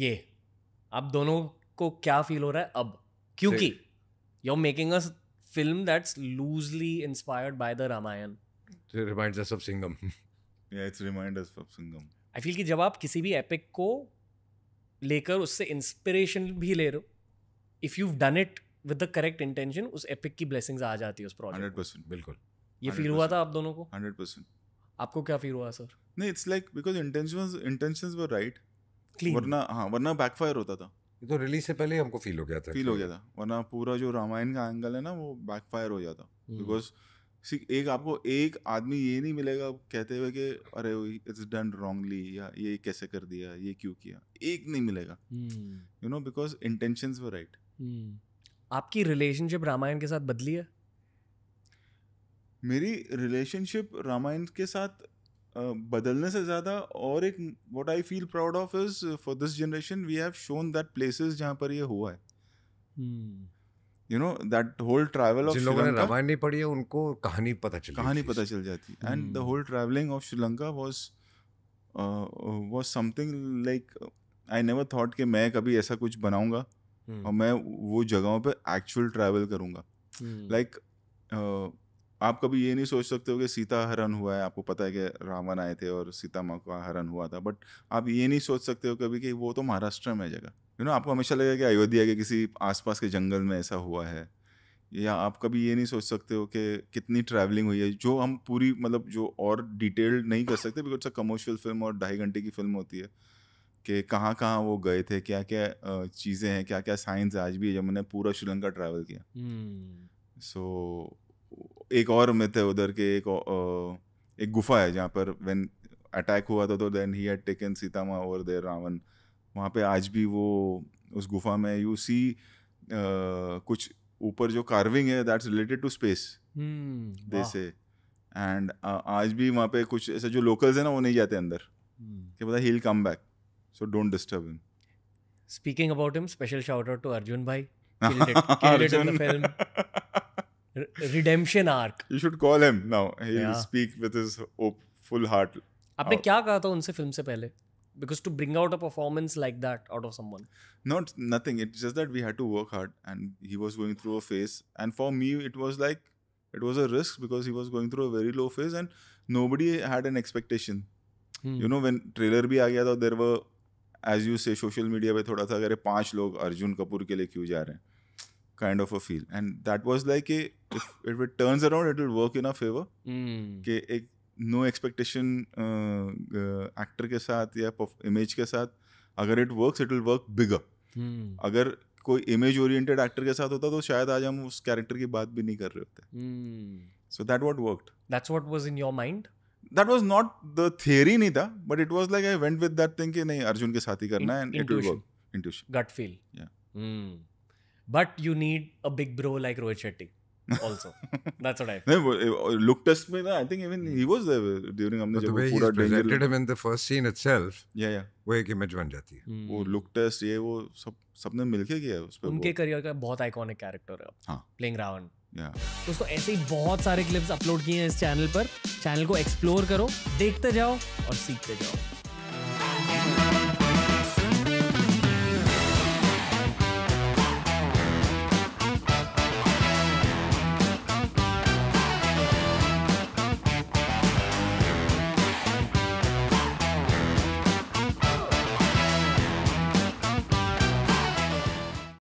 ये आप दोनों को क्या फील हो रहा है अब क्योंकि you are making a film that's loosely inspired by the Ramayana reminds us of Singham या it's remind us of Singham I feel कि जब आप किसी भी एपिक को लेकर उससे इंस्पिरेशन भी ले रहे हो if you done it with the correct intention उस एपिक की ब्लेसिंग्स आ जाती है उस प्रोजेक्ट 100% बिल्कुल ये फील हुआ था आप दोनों को 100% आपको क्या फील हुआ सर नहीं it's like because intentions intentions were right वरना हाँ वरना बैकफायर होता था ये तो रिलीज से पहले हमको फील हो गया था फील हो गया था वरना पूरा जो रामायण का एंगल है ना वो बैकफायर हो जाता बिकॉज हम्म। एक आपको एक आदमी ये नहीं मिलेगा कहते हुए कि अरे इट्स डन रॉन्गली या ये कैसे कर दिया ये क्यों किया एक नहीं मिलेगा you know because intention were right आपकी रिलेशनशिप रामायण के साथ बदली है मेरी रिलेशनशिप रामायण के साथ बदलने से ज़्यादा और एक what I feel proud of is for this generation we have shown that places जहाँ पर ये हुआ है you know that whole travel of लोगों ने रामायण नहीं पढ़ी है उनको कहानी पता चल कहानी पता चल जाती है and the whole travelling of Sri Lanka was was something like I never thought कि मैं कभी ऐसा कुछ बनाऊंगा हम्म। और मैं वो जगहों पे एक्चुअल ट्रैवल करूंगा लाइक हम्म। uh, आप कभी ये नहीं सोच सकते हो कि सीता हरण हुआ है आपको पता है कि रावण आए थे और सीता माँ का हरण हुआ था बट आप ये नहीं सोच सकते हो कभी कि वो तो महाराष्ट्र में जगह यू नो आपको हमेशा लगेगा कि अयोध्या के किसी आसपास के जंगल में ऐसा हुआ है या आप कभी ये नहीं सोच सकते हो कि कितनी ट्रैवलिंग हुई है जो हम पूरी मतलब जो और डिटेल्ड नहीं कर सकते बिकॉज अ कमर्शियल फिल्म और ढाई घंटे की फिल्म होती है कि कहाँ कहाँ वो गए थे क्या क्या चीज़ें हैं क्या क्या साइंस आज भी है जब मैंने पूरा श्रीलंका ट्रैवल किया सो हम्म। hmm. so, एक और मिथ है उधर के एक एक गुफा है जहाँ पर वेन अटैक हुआ था तो देन ही हैड टेकन सीतामा माँ और देर रावण वहाँ पे आज भी वो उस गुफा में यू सी कुछ ऊपर जो कार्विंग है दैट्स रिलेटेड टू स्पेस जैसे एंड आज भी वहाँ पे कुछ ऐसे जो लोकल्स है ना वो नहीं जाते अंदर हम्म। कि पता ही come back so don't disturb him speaking about him special shout out to Arjun भाई killed it, killed it in the film redemption arc you should call him now he will speak with his full heart आपने क्या कहा था उनसे film से पहले because to bring out a performance like that out of someone not nothing it's just that we had to work hard and he was going through a phase and for me it was like it was a risk because he was going through a very low phase and nobody had an expectation hmm. you know when trailer bhi aa gaya tha there were as you say social media पे थोड़ा सा अगर पांच लोग अर्जुन कपूर के लिए क्यों जा रहे हैं kind of a feel and that was like a if, if it turns around it will work in our favor mm. कि एक नो एक्सपेक्टेशन एक्टर के साथ या इमेज के साथ अगर it works it will work bigger अगर कोई इमेज ओरिएंटेड एक्टर के साथ होता तो शायद आज हम उस कैरेक्टर की बात भी नहीं कर रहे होते so that what worked that's what was in your mind that was not the theory नहीं था but it was like I went with that thing कि नहीं अर्जुन के साथ ही करना है and it will work intuition gut feel या but you need a big bro like Rohit Shetty उनके करियर का चैनल हाँ। तो को एक्सप्लोर करो देखते जाओ और सीखते जाओ